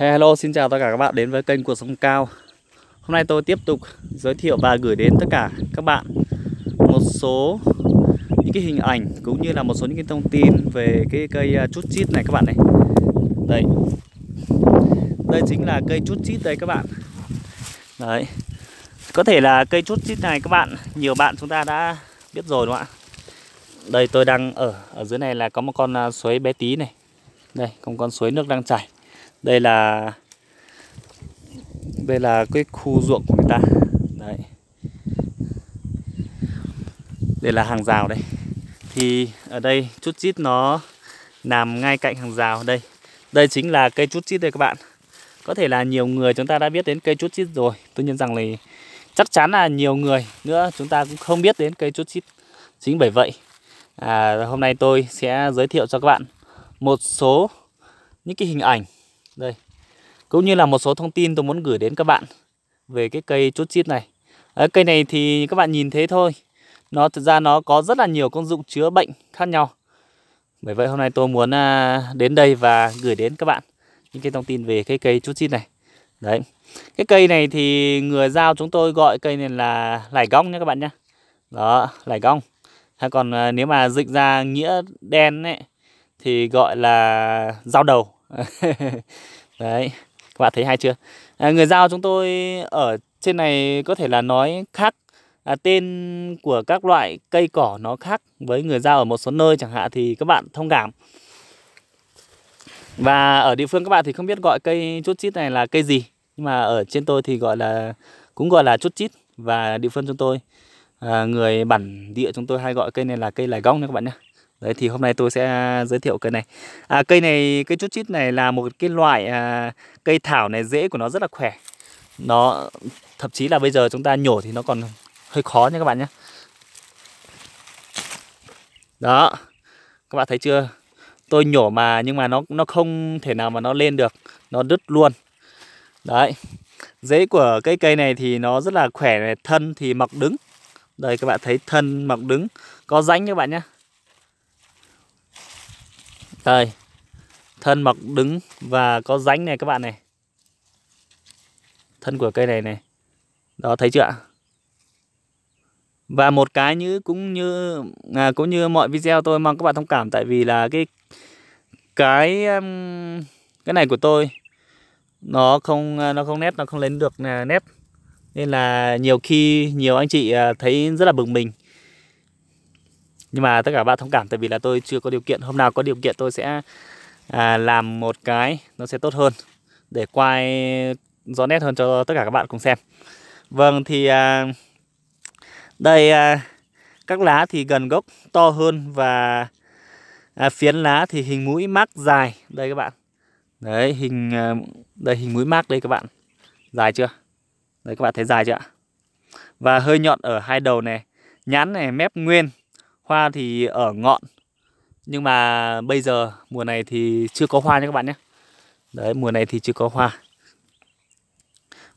Hello xin chào tất cả các bạn đến với kênh Cuộc Sống Cao Hôm nay tôi tiếp tục giới thiệu và gửi đến tất cả các bạn Một số những cái hình ảnh cũng như là một số những cái thông tin về cái cây à, chút chít này các bạn này Đây Đây chính là cây chút chít đây các bạn Đấy Có thể là cây chút chít này các bạn Nhiều bạn chúng ta đã biết rồi đúng không ạ Đây tôi đang ở Ở dưới này là có một con à, suối bé tí này Đây, có một con suối nước đang chảy đây là đây là cái khu ruộng của người ta đấy đây là hàng rào đây thì ở đây chút chít nó nằm ngay cạnh hàng rào đây đây chính là cây chút chít đây các bạn có thể là nhiều người chúng ta đã biết đến cây chút chít rồi tuy nhiên rằng là chắc chắn là nhiều người nữa chúng ta cũng không biết đến cây chút chít chính bởi vậy à, hôm nay tôi sẽ giới thiệu cho các bạn một số những cái hình ảnh đây cũng như là một số thông tin tôi muốn gửi đến các bạn về cái cây chốt chít này à, cây này thì các bạn nhìn thế thôi nó thực ra nó có rất là nhiều công dụng chữa bệnh khác nhau bởi vậy hôm nay tôi muốn à, đến đây và gửi đến các bạn những cái thông tin về cái cây chốt chít này đấy cái cây này thì người giao chúng tôi gọi cây này là lải gong nhé các bạn nhé đó lải gong hay còn à, nếu mà dịch ra nghĩa đen ấy thì gọi là dao đầu đấy các bạn thấy hay chưa à, người giao chúng tôi ở trên này có thể là nói khác à, tên của các loại cây cỏ nó khác với người giao ở một số nơi chẳng hạn thì các bạn thông cảm và ở địa phương các bạn thì không biết gọi cây chút chít này là cây gì nhưng mà ở trên tôi thì gọi là cũng gọi là chút chít và địa phương chúng tôi à, người bản địa chúng tôi hay gọi cây này là cây lải gong nha các bạn nhé Đấy thì hôm nay tôi sẽ giới thiệu cây này à, Cây này, cây chốt chít này là một cái loại à, cây thảo này rễ của nó rất là khỏe Nó thậm chí là bây giờ chúng ta nhổ thì nó còn hơi khó nha các bạn nhé Đó, các bạn thấy chưa Tôi nhổ mà nhưng mà nó nó không thể nào mà nó lên được Nó đứt luôn Đấy, rễ của cái cây này thì nó rất là khỏe này Thân thì mọc đứng Đây các bạn thấy thân mọc đứng Có rãnh các bạn nhé đây. Thân mọc đứng và có rãnh này các bạn này. Thân của cây này này. Đó thấy chưa ạ? Và một cái như cũng như à, cũng như mọi video tôi mong các bạn thông cảm tại vì là cái cái cái này của tôi nó không à, nó không nét nó không lên được à, nét nên là nhiều khi nhiều anh chị à, thấy rất là bực mình nhưng mà tất cả bạn thông cảm tại vì là tôi chưa có điều kiện hôm nào có điều kiện tôi sẽ à, làm một cái nó sẽ tốt hơn để quay rõ nét hơn cho tất cả các bạn cùng xem vâng thì à, đây à, các lá thì gần gốc to hơn và à, phiến lá thì hình mũi mác dài đây các bạn đấy hình à, đây hình mũi mác đây các bạn dài chưa đấy các bạn thấy dài chưa và hơi nhọn ở hai đầu này nhãn này mép nguyên Hoa thì ở ngọn Nhưng mà bây giờ mùa này thì chưa có hoa nha các bạn nhé Đấy mùa này thì chưa có hoa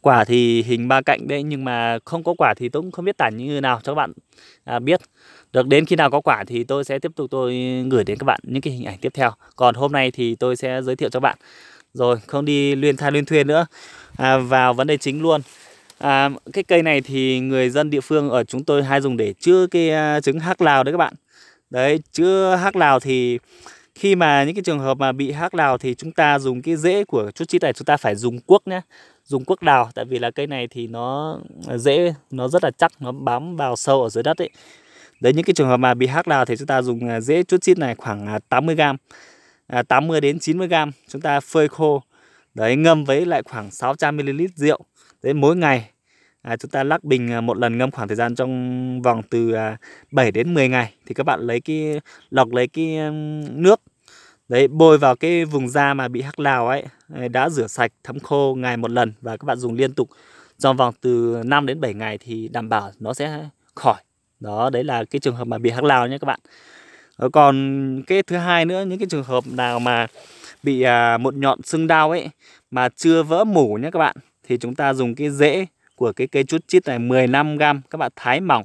Quả thì hình ba cạnh đấy Nhưng mà không có quả thì tôi cũng không biết tả như nào cho các bạn à, biết Được đến khi nào có quả thì tôi sẽ tiếp tục tôi gửi đến các bạn những cái hình ảnh tiếp theo Còn hôm nay thì tôi sẽ giới thiệu cho bạn Rồi không đi luyên tha luyên thuyên nữa à, Vào vấn đề chính luôn À, cái cây này thì người dân địa phương ở chúng tôi hay dùng để chữa cái à, trứng hắc lào đấy các bạn. Đấy, chữa hắc lào thì khi mà những cái trường hợp mà bị hắc lào thì chúng ta dùng cái rễ của chút chít này chúng ta phải dùng cuốc nhé dùng cuốc đào tại vì là cây này thì nó dễ à, nó rất là chắc nó bám vào sâu ở dưới đất ấy đấy những cái trường hợp mà bị hắc lào thì chúng ta dùng à, rễ chút chít này khoảng 80 g à, 80 đến 90 g chúng ta phơi khô đấy ngâm với lại khoảng 600 ml rượu thế mỗi ngày à, chúng ta lắc bình à, một lần ngâm khoảng thời gian trong vòng từ 7 à, đến 10 ngày thì các bạn lấy cái lọc lấy cái nước đấy bôi vào cái vùng da mà bị hắc lào ấy à, đã rửa sạch thấm khô ngày một lần và các bạn dùng liên tục trong vòng từ 5 đến 7 ngày thì đảm bảo nó sẽ khỏi đó đấy là cái trường hợp mà bị hắc lào nhé các bạn ờ, còn cái thứ hai nữa những cái trường hợp nào mà bị à, một nhọn sưng đau ấy mà chưa vỡ mủ nhé các bạn thì chúng ta dùng cái rễ của cái cây chút chít này 15 gram các bạn thái mỏng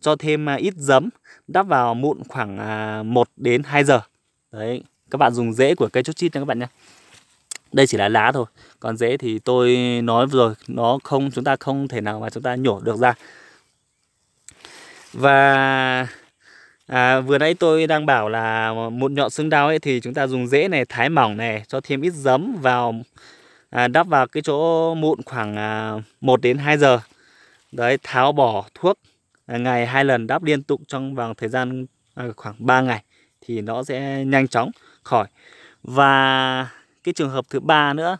cho thêm à, ít giấm đắp vào mụn khoảng 1 à, đến 2 giờ. Đấy, các bạn dùng rễ của cây chút chít nha các bạn nhé. Đây chỉ là lá thôi, còn rễ thì tôi nói rồi, nó không chúng ta không thể nào mà chúng ta nhổ được ra. Và à, vừa nãy tôi đang bảo là một nhọn xương đau ấy thì chúng ta dùng rễ này thái mỏng này cho thêm ít giấm vào À, đắp vào cái chỗ mụn khoảng à, 1 đến 2 giờ đấy tháo bỏ thuốc à, ngày hai lần đắp liên tục trong vòng thời gian à, khoảng 3 ngày thì nó sẽ nhanh chóng khỏi và cái trường hợp thứ ba nữa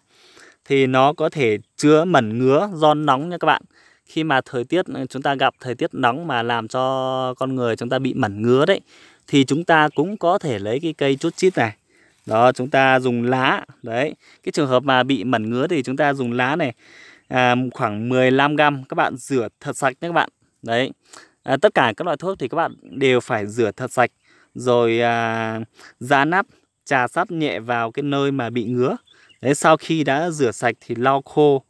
thì nó có thể chứa mẩn ngứa do nóng nha các bạn khi mà thời tiết chúng ta gặp thời tiết nóng mà làm cho con người chúng ta bị mẩn ngứa đấy thì chúng ta cũng có thể lấy cái cây chốt chít này đó chúng ta dùng lá đấy cái trường hợp mà bị mẩn ngứa thì chúng ta dùng lá này à, khoảng 15 gram các bạn rửa thật sạch nhé các bạn đấy à, tất cả các loại thuốc thì các bạn đều phải rửa thật sạch rồi à, ra nắp trà sắt nhẹ vào cái nơi mà bị ngứa đấy sau khi đã rửa sạch thì lau khô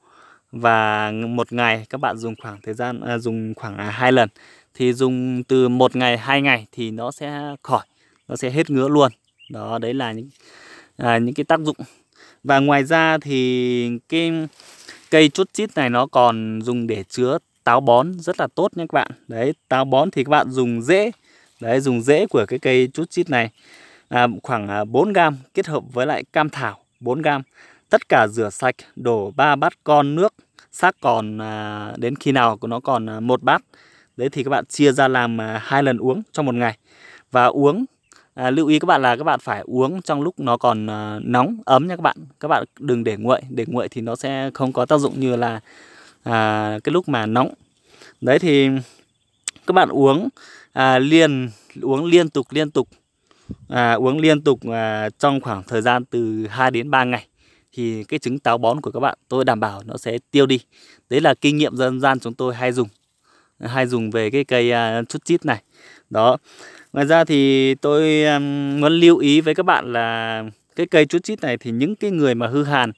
và một ngày các bạn dùng khoảng thời gian à, dùng khoảng à, hai lần thì dùng từ một ngày hai ngày thì nó sẽ khỏi nó sẽ hết ngứa luôn đó đấy là những à, những cái tác dụng và ngoài ra thì cái cây chốt chít này nó còn dùng để chứa táo bón rất là tốt nhé các bạn đấy táo bón thì các bạn dùng dễ đấy dùng dễ của cái cây chốt chít này à, khoảng 4 à, gram kết hợp với lại cam thảo 4 gram tất cả rửa sạch đổ 3 bát con nước xác còn à, đến khi nào của nó còn à, một bát đấy thì các bạn chia ra làm à, hai lần uống trong một ngày và uống À, lưu ý các bạn là các bạn phải uống trong lúc nó còn à, nóng ấm nha các bạn các bạn đừng để nguội để nguội thì nó sẽ không có tác dụng như là à, cái lúc mà nóng đấy thì các bạn uống à, liền uống liên tục liên tục à, uống liên tục à, trong khoảng thời gian từ 2 đến 3 ngày thì cái trứng táo bón của các bạn tôi đảm bảo nó sẽ tiêu đi đấy là kinh nghiệm dân gian chúng tôi hay dùng hay dùng về cái cây à, chút chít này đó Ngoài ra thì tôi muốn lưu ý với các bạn là cái cây chút chít này thì những cái người mà hư hàn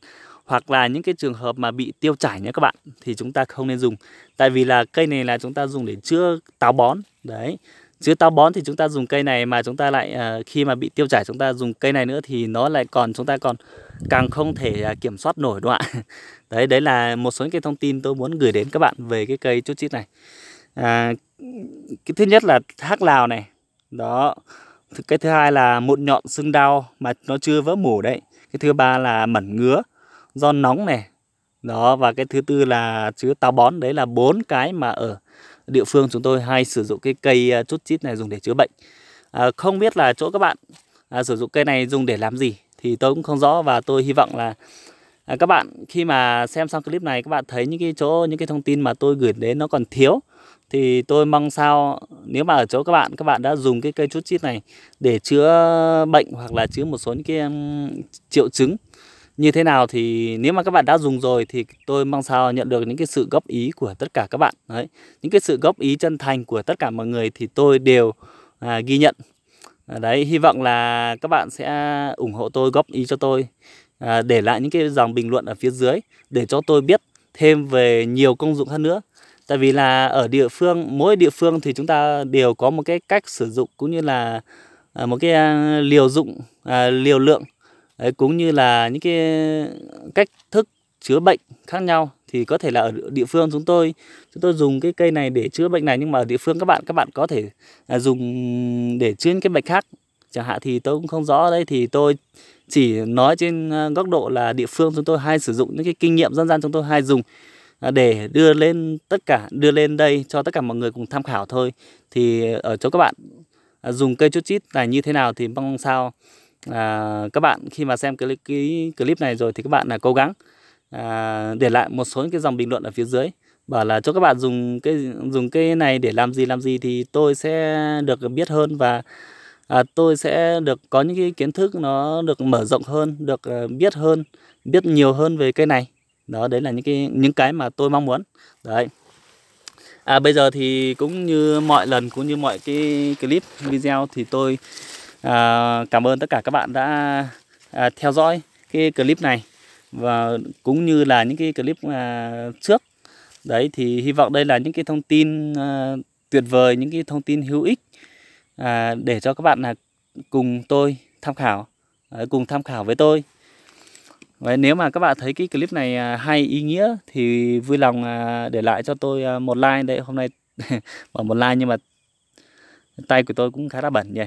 hoặc là những cái trường hợp mà bị tiêu chảy nhé các bạn thì chúng ta không nên dùng. Tại vì là cây này là chúng ta dùng để chữa táo bón. Đấy. chứa táo bón thì chúng ta dùng cây này mà chúng ta lại ờ, khi mà bị tiêu chảy chúng ta dùng cây này nữa thì nó lại còn chúng ta còn càng không thể à, kiểm soát nổi đúng không ạ? Đấy đấy là một số những cái thông tin tôi muốn gửi đến các bạn về cái cây chút chít này. À, cái thứ nhất là thác lào này đó cái thứ hai là mụn nhọn sưng đau mà nó chưa vỡ mủ đấy cái thứ ba là mẩn ngứa do nóng này đó và cái thứ tư là chứa táo bón đấy là bốn cái mà ở địa phương chúng tôi hay sử dụng cái cây à, chút chít này dùng để chữa bệnh à, không biết là chỗ các bạn à, sử dụng cây này dùng để làm gì thì tôi cũng không rõ và tôi hy vọng là à, các bạn khi mà xem xong clip này các bạn thấy những cái chỗ những cái thông tin mà tôi gửi đến nó còn thiếu thì tôi mong sao nếu mà ở chỗ các bạn các bạn đã dùng cái cây chút chít này để chữa bệnh hoặc là chữa một số những cái triệu chứng như thế nào thì nếu mà các bạn đã dùng rồi thì tôi mong sao nhận được những cái sự góp ý của tất cả các bạn đấy những cái sự góp ý chân thành của tất cả mọi người thì tôi đều à, ghi nhận à, đấy hy vọng là các bạn sẽ ủng hộ tôi góp ý cho tôi à, để lại những cái dòng bình luận ở phía dưới để cho tôi biết thêm về nhiều công dụng hơn nữa tại vì là ở địa phương mỗi địa phương thì chúng ta đều có một cái cách sử dụng cũng như là à, một cái à, liều dụng à, liều lượng cũng như là những cái cách thức chữa bệnh khác nhau thì có thể là ở địa phương chúng tôi chúng tôi dùng cái cây này để chữa bệnh này nhưng mà ở địa phương các bạn các bạn có thể dùng để chữa những cái bệnh khác chẳng hạn thì tôi cũng không rõ đây thì tôi chỉ nói trên góc độ là địa phương chúng tôi hay sử dụng những cái kinh nghiệm dân gian chúng tôi hay dùng À, để đưa lên tất cả đưa lên đây cho tất cả mọi người cùng tham khảo thôi thì ở chỗ các bạn à, dùng cây chốt chít này như thế nào thì mong sao à, các bạn khi mà xem cái, cái clip này rồi thì các bạn là cố gắng à, để lại một số những cái dòng bình luận ở phía dưới bảo là cho các bạn dùng cái dùng cái này để làm gì làm gì thì tôi sẽ được biết hơn và à, tôi sẽ được có những cái kiến thức nó được mở rộng hơn được à, biết hơn biết nhiều hơn về cây này đó đấy là những cái những cái mà tôi mong muốn đấy à bây giờ thì cũng như mọi lần cũng như mọi cái clip video thì tôi à, cảm ơn tất cả các bạn đã à, theo dõi cái clip này và cũng như là những cái clip à, trước đấy thì hy vọng đây là những cái thông tin à, tuyệt vời những cái thông tin hữu ích à, để cho các bạn là cùng tôi tham khảo à, cùng tham khảo với tôi Đấy, nếu mà các bạn thấy cái clip này à, hay ý nghĩa thì vui lòng à, để lại cho tôi à, một like đây hôm nay bỏ một like nhưng mà tay của tôi cũng khá là bẩn nhỉ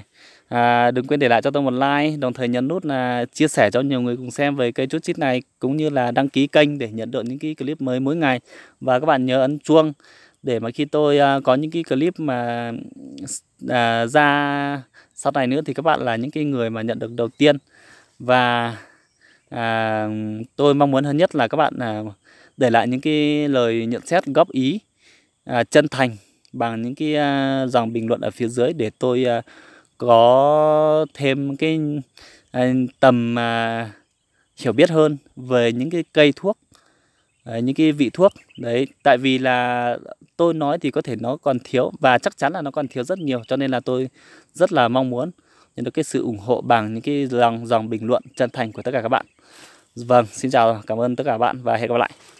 à, đừng quên để lại cho tôi một like đồng thời nhấn nút là chia sẻ cho nhiều người cùng xem về cây chút chít này cũng như là đăng ký kênh để nhận được những cái clip mới mỗi ngày và các bạn nhớ ấn chuông để mà khi tôi có những cái clip mà à, ra sau này nữa thì các bạn là những cái người mà nhận được đầu tiên và à, tôi mong muốn hơn nhất là các bạn à, để lại những cái lời nhận xét góp ý à, chân thành bằng những cái à, dòng bình luận ở phía dưới để tôi à, có thêm cái à, tầm à, hiểu biết hơn về những cái cây thuốc đấy, à, những cái vị thuốc đấy tại vì là tôi nói thì có thể nó còn thiếu và chắc chắn là nó còn thiếu rất nhiều cho nên là tôi rất là mong muốn nhận được cái sự ủng hộ bằng những cái dòng dòng bình luận chân thành của tất cả các bạn. Vâng, xin chào, cảm ơn tất cả các bạn và hẹn gặp lại.